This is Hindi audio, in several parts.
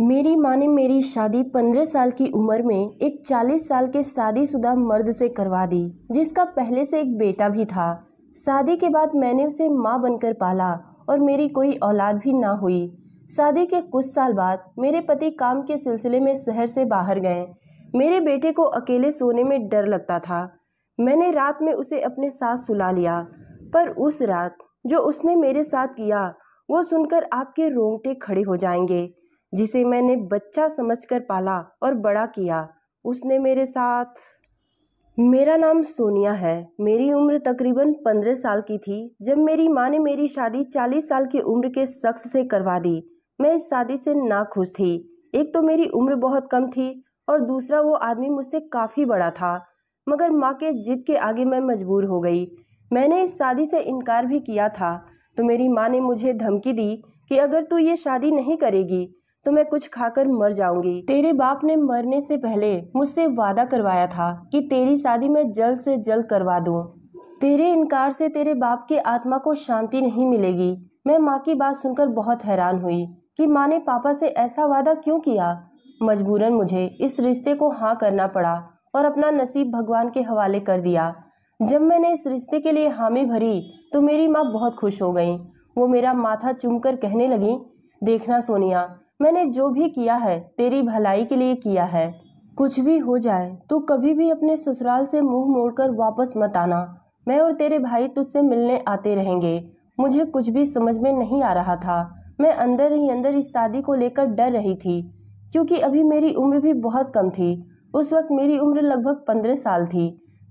मेरी माँ ने मेरी शादी पंद्रह साल की उम्र में एक चालीस साल के शादीशुदा मर्द से करवा दी जिसका पहले से एक बेटा भी था शादी के बाद मैंने उसे माँ बनकर पाला और मेरी कोई औलाद भी ना हुई शादी के कुछ साल बाद मेरे पति काम के सिलसिले में शहर से बाहर गए मेरे बेटे को अकेले सोने में डर लगता था मैंने रात में उसे अपने साथ सुला लिया पर उस रात जो उसने मेरे साथ किया वो सुनकर आपके रोंगटे खड़े हो जाएंगे जिसे मैंने बच्चा समझकर पाला और बड़ा किया उसने मेरे साथ मेरा नाम सोनिया है मेरी उम्र तकरीबन पंद्रह साल की थी जब मेरी माँ ने मेरी शादी चालीस साल की उम्र के शख्स से करवा दी मैं इस शादी से ना खुश थी एक तो मेरी उम्र बहुत कम थी और दूसरा वो आदमी मुझसे काफ़ी बड़ा था मगर माँ के जिद के आगे मैं मजबूर हो गई मैंने इस शादी से इनकार भी किया था तो मेरी माँ ने मुझे धमकी दी कि अगर तू ये शादी नहीं करेगी तो मैं कुछ खाकर मर जाऊंगी तेरे बाप ने मरने से पहले मुझसे वादा करवाया था कि तेरी शादी मैं जल्द से जल्द करवा दूं। तेरे इनकार से तेरे बाप की आत्मा को शांति नहीं मिलेगी मैं माँ की बात सुनकर बहुत हैरान हुई कि माँ ने पापा से ऐसा वादा क्यों किया मजबूरन मुझे इस रिश्ते को हाँ करना पड़ा और अपना नसीब भगवान के हवाले कर दिया जब मैंने इस रिश्ते के लिए हामी भरी तो मेरी माँ बहुत खुश हो गई वो मेरा माथा चुम कहने लगी देखना सोनिया मैंने जो भी किया है तेरी भलाई के लिए किया है कुछ भी हो जाए तो कभी भी अपने ससुराल से मुंह मोड़कर वापस मत आना मैं और तेरे भाई तुझसे मिलने आते रहेंगे मुझे कुछ भी समझ में नहीं आ रहा था मैं अंदर ही अंदर इस शादी को लेकर डर रही थी क्योंकि अभी मेरी उम्र भी बहुत कम थी उस वक्त मेरी उम्र लगभग पंद्रह साल थी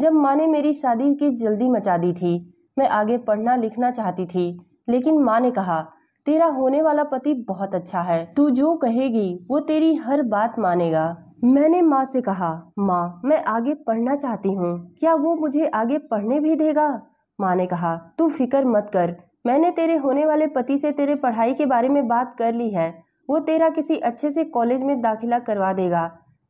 जब माँ ने मेरी शादी की जल्दी मचा दी थी मैं आगे पढ़ना लिखना चाहती थी लेकिन माँ ने कहा तेरा होने वाला पति बहुत अच्छा है तू जो कहेगी वो तेरी हर बात मानेगा मैंने माँ से कहा माँ मैं आगे पढ़ना चाहती हूँ क्या वो मुझे आगे पढ़ने भी देगा माँ ने कहा तू फिक्र मत कर मैंने तेरे होने वाले पति से तेरे पढ़ाई के बारे में बात कर ली है वो तेरा किसी अच्छे से कॉलेज में दाखिला करवा देगा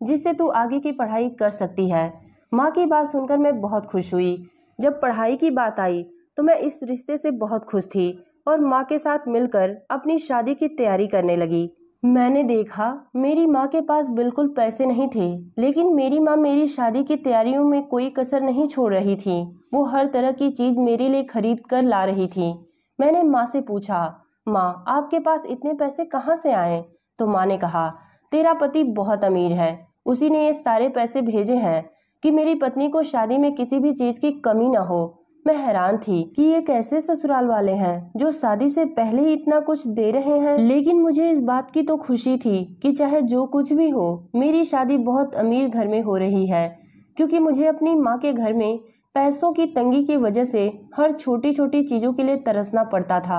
जिससे तू आगे की पढ़ाई कर सकती है माँ की बात सुनकर मैं बहुत खुश हुई जब पढ़ाई की बात आई तो मैं इस रिश्ते से बहुत खुश थी और माँ के साथ मिलकर अपनी शादी की तैयारी करने लगी मैंने देखा मेरी माँ के पास बिल्कुल पैसे नहीं थे लेकिन मेरी माँ मेरी शादी की तैयारियों में कोई कसर नहीं छोड़ रही थी वो हर तरह की चीज़ मेरे लिए खरीद कर ला रही थी मैंने माँ से पूछा माँ आपके पास इतने पैसे कहाँ से आए तो माँ ने कहा तेरा पति बहुत अमीर है उसी ने ये सारे पैसे भेजे हैं कि मेरी पत्नी को शादी में किसी भी चीज़ की कमी ना हो मैं हैरान थी कि ये कैसे ससुराल वाले हैं जो शादी से पहले ही इतना कुछ दे रहे हैं लेकिन मुझे इस बात की तो खुशी थी कि चाहे जो कुछ भी हो मेरी शादी बहुत अमीर घर में हो रही है क्योंकि मुझे अपनी माँ के घर में पैसों की तंगी की वजह से हर छोटी छोटी चीज़ों के लिए तरसना पड़ता था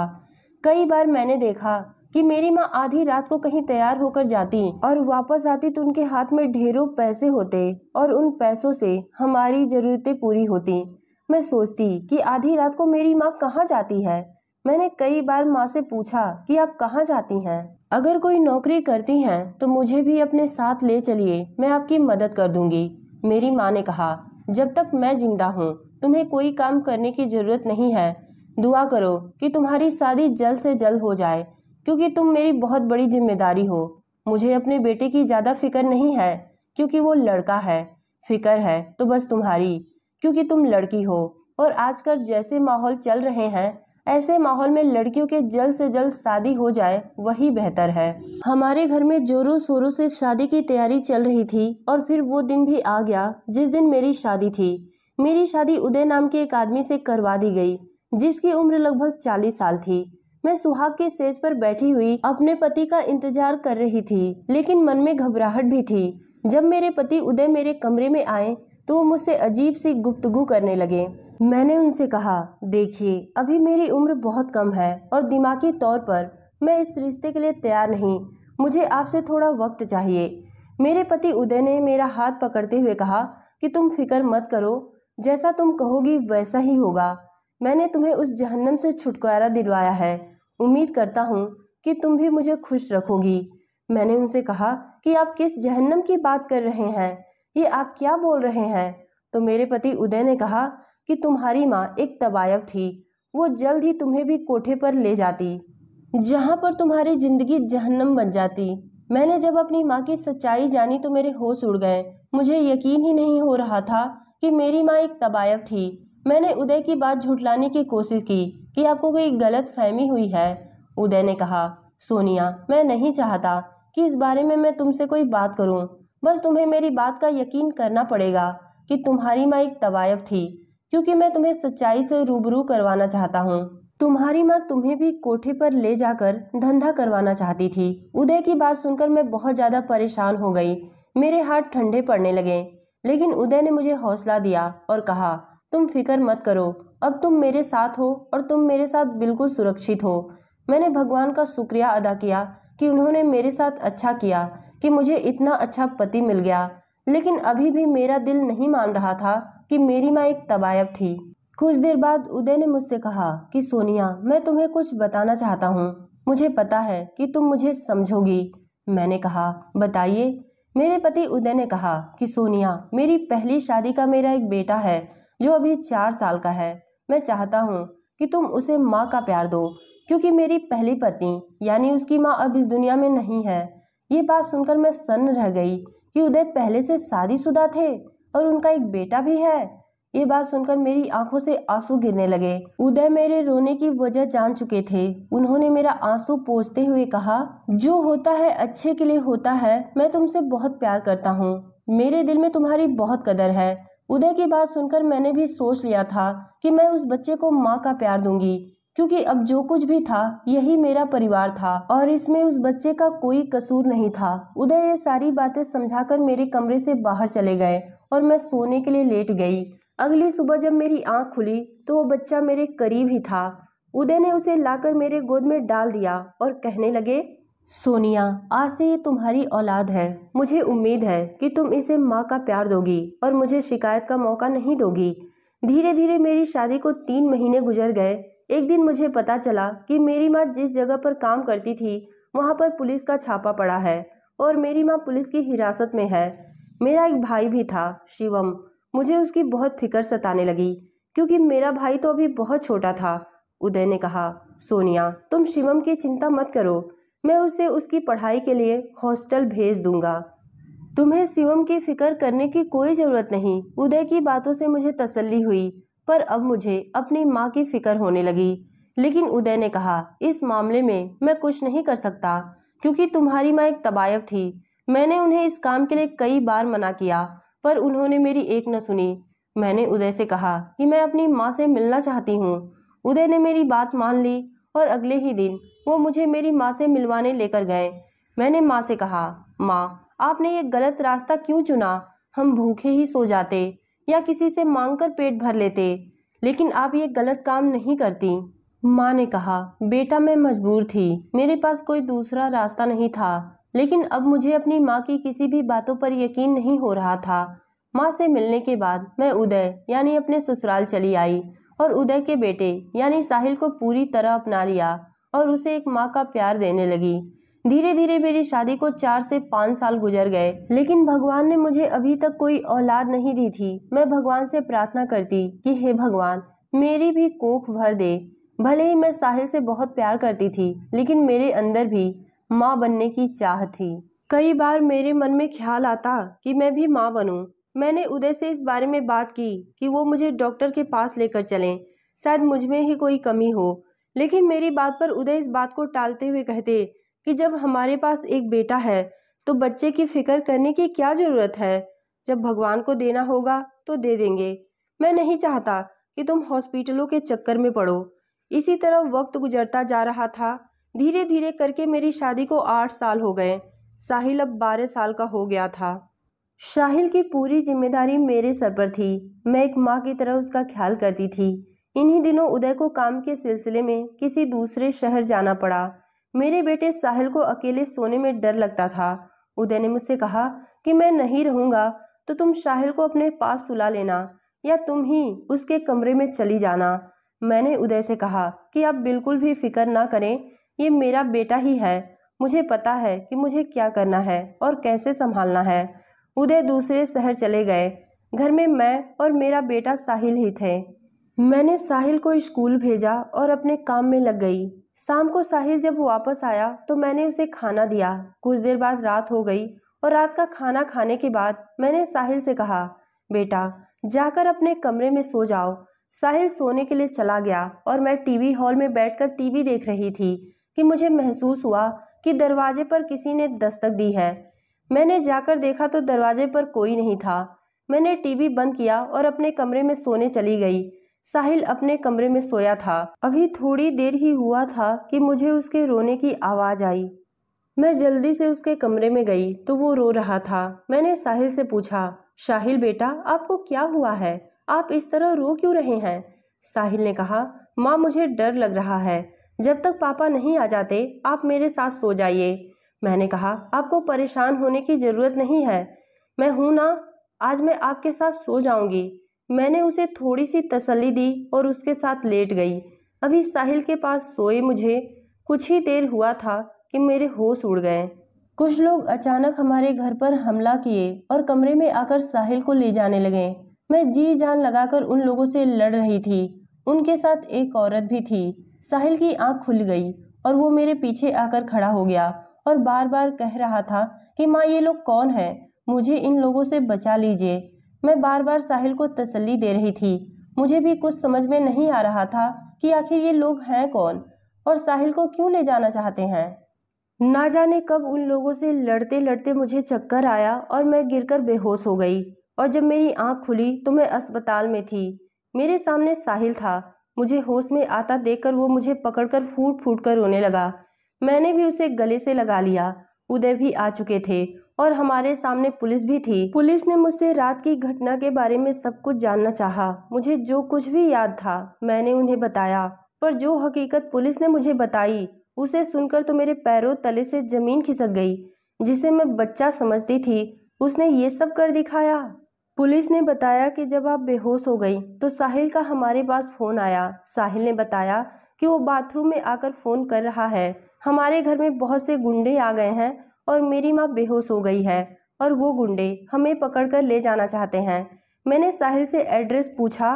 कई बार मैंने देखा कि मेरी माँ आधी रात को कहीं तैयार होकर जाती और वापस आती तो उनके हाथ में ढेरों पैसे होते और उन पैसों से हमारी ज़रूरतें पूरी होती मैं सोचती कि आधी रात को मेरी माँ कहाँ जाती है मैंने कई बार माँ से पूछा कि आप कहाँ जाती हैं अगर कोई नौकरी करती हैं तो मुझे भी अपने साथ ले चलिए मैं आपकी मदद कर दूंगी मेरी माँ ने कहा जब तक मैं जिंदा हूँ तुम्हें कोई काम करने की ज़रूरत नहीं है दुआ करो कि तुम्हारी शादी जल्द से जल्द हो जाए क्योंकि तुम मेरी बहुत बड़ी जिम्मेदारी हो मुझे अपने बेटे की ज़्यादा फिक्र नहीं है क्योंकि वो लड़का है फिक्र है तो बस तुम्हारी क्योंकि तुम लड़की हो और आजकल जैसे माहौल चल रहे हैं ऐसे माहौल में लड़कियों के जल्द से जल्द शादी हो जाए वही बेहतर है हमारे घर में जोरों शोरों से शादी की तैयारी चल रही थी और फिर वो दिन भी आ गया जिस दिन मेरी शादी थी मेरी शादी उदय नाम के एक आदमी से करवा दी गई जिसकी उम्र लगभग चालीस साल थी मैं सुहाग के सेज पर बैठी हुई अपने पति का इंतजार कर रही थी लेकिन मन में घबराहट भी थी जब मेरे पति उदय मेरे कमरे में आए तो वो मुझसे अजीब सी गुप्तगु करने लगे मैंने उनसे कहा देखिए अभी मेरी उम्र बहुत कम है और दिमागी तौर पर मैं इस रिश्ते के लिए तैयार नहीं मुझे आपसे थोड़ा वक्त चाहिए मेरे पति उदय ने मेरा हाथ पकड़ते हुए कहा कि तुम फिक्र मत करो जैसा तुम कहोगी वैसा ही होगा मैंने तुम्हें उस जहन्नम से छुटकारा दिलवाया है उम्मीद करता हूँ कि तुम भी मुझे खुश रखोगी मैंने उनसे कहा कि आप किस जहन्नम की बात कर रहे हैं ये आप क्या बोल रहे हैं तो मेरे पति उदय ने कहा कि तुम्हारी माँ एक तबायब थी वो जल्द ही तुम्हें भी कोठे पर ले जाती जहाँ पर तुम्हारी ज़िंदगी जहन्नम बन जाती मैंने जब अपनी माँ की सच्चाई जानी तो मेरे होश उड़ गए मुझे यकीन ही नहीं हो रहा था कि मेरी माँ एक तबायब थी मैंने उदय की बात झुटलाने की कोशिश की कि आपको कोई गलत फहमी हुई है उदय ने कहा सोनिया मैं नहीं चाहता कि इस बारे में मैं तुमसे कोई बात करूं बस तुम्हें मेरी बात का यकीन करना पड़ेगा कि तुम्हारी माँ एक तवायब थी क्योंकि मैं तुम्हें सच्चाई से रूबरू करवाना चाहता हूँ तुम्हारी माँ तुम्हें भी कोठे पर ले जाकर धंधा करवाना चाहती थी उदय की बात सुनकर मैं बहुत ज़्यादा परेशान हो गई मेरे हाथ ठंडे पड़ने लगे लेकिन उदय ने मुझे हौसला दिया और कहा तुम फिक्र मत करो अब तुम मेरे साथ हो और तुम मेरे साथ बिल्कुल सुरक्षित हो मैंने भगवान का शुक्रिया अदा किया कि उन्होंने मेरे साथ अच्छा किया कि मुझे इतना अच्छा पति मिल गया लेकिन अभी भी मेरा दिल नहीं मान रहा था कि मेरी माँ एक तबायब थी कुछ देर बाद उदय ने मुझसे कहा कि सोनिया मैं तुम्हें कुछ बताना चाहता हूँ मुझे पता है कि तुम मुझे समझोगी मैंने कहा बताइए मेरे पति उदय ने कहा कि सोनिया मेरी पहली शादी का मेरा एक बेटा है जो अभी चार साल का है मैं चाहता हूँ कि तुम उसे माँ का प्यार दो क्योंकि मेरी पहली पत्नी यानी उसकी माँ अब इस दुनिया में नहीं है ये बात सुनकर मैं सन्न रह गई कि उदय पहले से शादीशुदा थे और उनका एक बेटा भी है ये बात सुनकर मेरी आंखों से आंसू गिरने लगे उदय मेरे रोने की वजह जान चुके थे उन्होंने मेरा आंसू पोंछते हुए कहा जो होता है अच्छे के लिए होता है मैं तुमसे बहुत प्यार करता हूँ मेरे दिल में तुम्हारी बहुत कदर है उदय की बात सुनकर मैंने भी सोच लिया था कि मैं उस बच्चे को माँ का प्यार दूंगी क्योंकि अब जो कुछ भी था यही मेरा परिवार था और इसमें उस बच्चे का कोई कसूर नहीं था उदय ये सारी बातें समझाकर मेरे कमरे से बाहर चले गए और मैं सोने के लिए लेट गई अगली सुबह जब मेरी आंख खुली तो वो बच्चा मेरे करीब ही था उदय ने उसे लाकर मेरे गोद में डाल दिया और कहने लगे सोनिया आज से ये तुम्हारी औलाद है मुझे उम्मीद है कि तुम इसे माँ का प्यार दोगी और मुझे शिकायत का मौका नहीं दोगी धीरे धीरे मेरी शादी को तीन महीने गुजर गए एक दिन मुझे पता चला कि मेरी माँ जिस जगह पर काम करती थी वहाँ पर पुलिस का छापा पड़ा है और मेरी माँ पुलिस की हिरासत में है मेरा एक भाई भी था शिवम मुझे उसकी बहुत फिक्र सताने लगी क्योंकि मेरा भाई तो अभी बहुत छोटा था उदय ने कहा सोनिया तुम शिवम की चिंता मत करो मैं उसे उसकी पढ़ाई के लिए हॉस्टल भेज दूंगा तुम्हें शिवम की फिक्र करने की कोई ज़रूरत नहीं उदय की बातों से मुझे तसल्ली हुई पर अब मुझे अपनी माँ की फिक्र होने लगी लेकिन उदय ने कहा इस मामले में मैं कुछ नहीं कर सकता क्योंकि तुम्हारी माँ एक तबायब थी मैंने उन्हें इस काम के लिए कई बार मना किया पर उन्होंने मेरी एक न सुनी मैंने उदय से कहा कि मैं अपनी माँ से मिलना चाहती हूँ उदय ने मेरी बात मान ली और अगले ही दिन वो मुझे मेरी माँ से मिलवाने लेकर गए मैंने माँ से कहा माँ आपने ये गलत रास्ता क्यों चुना हम भूखे ही सो जाते या किसी से मांगकर पेट भर लेते लेकिन आप ये गलत काम नहीं करती माँ ने कहा बेटा मैं मजबूर थी मेरे पास कोई दूसरा रास्ता नहीं था लेकिन अब मुझे अपनी माँ की किसी भी बातों पर यकीन नहीं हो रहा था माँ से मिलने के बाद मैं उदय यानी अपने ससुराल चली आई और उदय के बेटे यानी साहिल को पूरी तरह अपना लिया और उसे एक माँ का प्यार देने लगी धीरे धीरे मेरी शादी को चार से पाँच साल गुजर गए लेकिन भगवान ने मुझे अभी तक कोई औलाद नहीं दी थी मैं भगवान से प्रार्थना करती कि हे भगवान मेरी भी कोख भर दे भले ही मैं साहिल से बहुत प्यार करती थी लेकिन मेरे अंदर भी माँ बनने की चाह थी कई बार मेरे मन में ख्याल आता कि मैं भी माँ बनूं मैंने उदय से इस बारे में बात की कि वो मुझे डॉक्टर के पास लेकर चलें शायद मुझ में ही कोई कमी हो लेकिन मेरी बात पर उदय इस बात को टालते हुए कहते कि जब हमारे पास एक बेटा है तो बच्चे की फिक्र करने की क्या ज़रूरत है जब भगवान को देना होगा तो दे देंगे मैं नहीं चाहता कि तुम हॉस्पिटलों के चक्कर में पड़ो इसी तरह वक्त गुजरता जा रहा था धीरे धीरे करके मेरी शादी को आठ साल हो गए साहिल अब बारह साल का हो गया था शाहिल की पूरी जिम्मेदारी मेरे सर पर थी मैं एक माँ की तरह उसका ख्याल करती थी इन्हीं दिनों उदय को काम के सिलसिले में किसी दूसरे शहर जाना पड़ा मेरे बेटे साहिल को अकेले सोने में डर लगता था उदय ने मुझसे कहा कि मैं नहीं रहूंगा तो तुम साहिल को अपने पास सुला लेना या तुम ही उसके कमरे में चली जाना मैंने उदय से कहा कि आप बिल्कुल भी फिक्र ना करें ये मेरा बेटा ही है मुझे पता है कि मुझे क्या करना है और कैसे संभालना है उदय दूसरे शहर चले गए घर में मैं और मेरा बेटा साहिल ही थे मैंने साहिल को स्कूल भेजा और अपने काम में लग गई शाम को साहिल जब वापस आया तो मैंने उसे खाना दिया कुछ देर बाद रात हो गई और रात का खाना खाने के बाद मैंने साहिल से कहा बेटा जाकर अपने कमरे में सो जाओ साहिल सोने के लिए चला गया और मैं टीवी हॉल में बैठकर टीवी देख रही थी कि मुझे महसूस हुआ कि दरवाजे पर किसी ने दस्तक दी है मैंने जाकर देखा तो दरवाजे पर कोई नहीं था मैंने टीवी बंद किया और अपने कमरे में सोने चली गई साहिल अपने कमरे में सोया था अभी थोड़ी देर ही हुआ था कि मुझे उसके रोने की आवाज़ आई मैं जल्दी से उसके कमरे में गई तो वो रो रहा था मैंने साहिल से पूछा साहिल बेटा आपको क्या हुआ है आप इस तरह रो क्यों रहे हैं साहिल ने कहा माँ मुझे डर लग रहा है जब तक पापा नहीं आ जाते आप मेरे साथ सो जाइए मैंने कहा आपको परेशान होने की ज़रूरत नहीं है मैं हूं ना आज मैं आपके साथ सो जाऊंगी मैंने उसे थोड़ी सी तसल्ली दी और उसके साथ लेट गई अभी साहिल के पास सोए मुझे कुछ ही देर हुआ था कि मेरे होश उड़ गए कुछ लोग अचानक हमारे घर पर हमला किए और कमरे में आकर साहिल को ले जाने लगे मैं जी जान लगाकर उन लोगों से लड़ रही थी उनके साथ एक औरत भी थी साहिल की आंख खुल गई और वो मेरे पीछे आकर खड़ा हो गया और बार बार कह रहा था कि माँ ये लोग कौन है मुझे इन लोगों से बचा लीजिए मैं बार बार साहिल को तसल्ली दे रही थी मुझे भी कुछ समझ में नहीं आ रहा था कि आखिर ये लोग हैं कौन और साहिल को क्यों ले जाना चाहते हैं ना जाने कब उन लोगों से लड़ते लड़ते मुझे चक्कर आया और मैं गिरकर बेहोश हो गई और जब मेरी आंख खुली तो मैं अस्पताल में थी मेरे सामने साहिल था मुझे होश में आता देखकर वो मुझे पकड़कर फूट फूट कर रोने लगा मैंने भी उसे गले से लगा लिया उदय भी आ चुके थे और हमारे सामने पुलिस भी थी पुलिस ने मुझसे रात की घटना के बारे में सब कुछ जानना चाहा मुझे जो कुछ भी याद था मैंने उन्हें बताया पर जो हकीकत पुलिस ने मुझे बताई उसे सुनकर तो मेरे पैरों तले से जमीन खिसक गई जिसे मैं बच्चा समझती थी उसने ये सब कर दिखाया पुलिस ने बताया कि जब आप बेहोश हो गई तो साहिल का हमारे पास फोन आया साहिल ने बताया कि वो बाथरूम में आकर फोन कर रहा है हमारे घर में बहुत से गुंडे आ गए हैं और मेरी माँ बेहोश हो गई है और वो गुंडे हमें पकड़कर ले जाना चाहते हैं मैंने साहिल से एड्रेस पूछा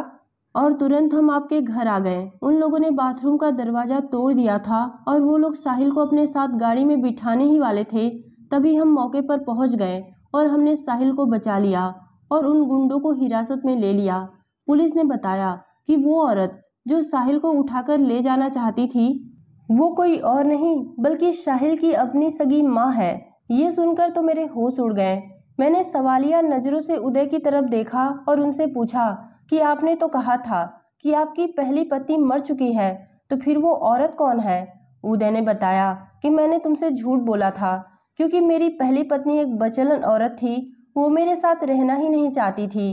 और तुरंत हम आपके घर आ गए उन लोगों ने बाथरूम का दरवाज़ा तोड़ दिया था और वो लोग साहिल को अपने साथ गाड़ी में बिठाने ही वाले थे तभी हम मौके पर पहुंच गए और हमने साहिल को बचा लिया और उन गुंडों को हिरासत में ले लिया पुलिस ने बताया कि वो औरत जो साहिल को उठाकर ले जाना चाहती थी वो कोई और नहीं बल्कि शाहिल की अपनी सगी माँ है ये सुनकर तो मेरे होश उड़ गए मैंने सवालिया नज़रों से उदय की तरफ देखा और उनसे पूछा कि आपने तो कहा था कि आपकी पहली पत्नी मर चुकी है तो फिर वो औरत कौन है उदय ने बताया कि मैंने तुमसे झूठ बोला था क्योंकि मेरी पहली पत्नी एक बचलन औरत थी वो मेरे साथ रहना ही नहीं चाहती थी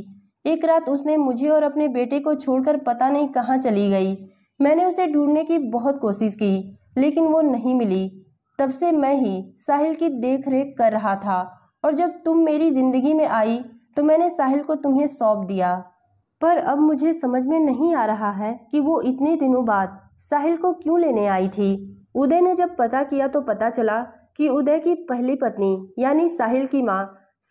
एक रात उसने मुझे और अपने बेटे को छोड़कर पता नहीं कहाँ चली गई मैंने उसे ढूंढने की बहुत कोशिश की लेकिन वो नहीं मिली तब से मैं ही साहिल की देख रेख कर रहा था और जब तुम मेरी ज़िंदगी में आई तो मैंने साहिल को तुम्हें सौंप दिया पर अब मुझे समझ में नहीं आ रहा है कि वो इतने दिनों बाद साहिल को क्यों लेने आई थी उदय ने जब पता किया तो पता चला कि उदय की पहली पत्नी यानी साहिल की माँ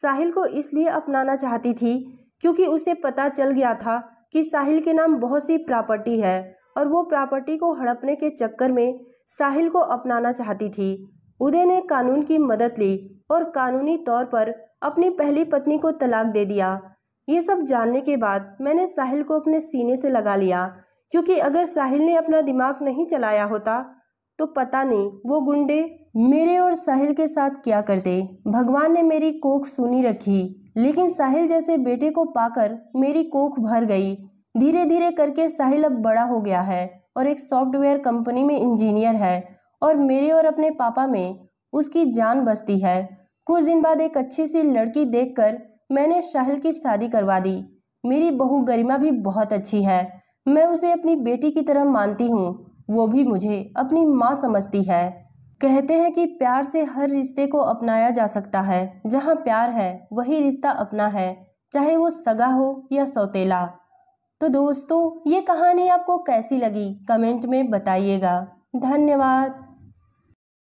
साहिल को इसलिए अपनाना चाहती थी क्योंकि उसे पता चल गया था कि साहिल के नाम बहुत सी प्रॉपर्टी है और वो प्रॉपर्टी को हड़पने के चक्कर में साहिल को अपनाना चाहती थी उदय ने कानून की मदद ली और कानूनी तौर पर अपनी पहली पत्नी को तलाक दे दिया ये सब जानने के बाद मैंने साहिल को अपने सीने से लगा लिया क्योंकि अगर साहिल ने अपना दिमाग नहीं चलाया होता तो पता नहीं वो गुंडे मेरे और साहिल के साथ क्या करते भगवान ने मेरी कोख सुनी रखी लेकिन साहिल जैसे बेटे को पाकर मेरी कोख भर गई धीरे धीरे करके साहिल अब बड़ा हो गया है और एक सॉफ्टवेयर कंपनी में इंजीनियर है और मेरे और अपने पापा में उसकी जान बसती है कुछ दिन बाद एक अच्छी सी लड़की देखकर मैंने साहिल की शादी करवा दी मेरी बहू गरिमा भी बहुत अच्छी है मैं उसे अपनी बेटी की तरह मानती हूँ वो भी मुझे अपनी माँ समझती है कहते हैं कि प्यार से हर रिश्ते को अपनाया जा सकता है जहाँ प्यार है वही रिश्ता अपना है चाहे वो सगा हो या सौतेला तो दोस्तों ये कहानी आपको कैसी लगी कमेंट में बताइएगा धन्यवाद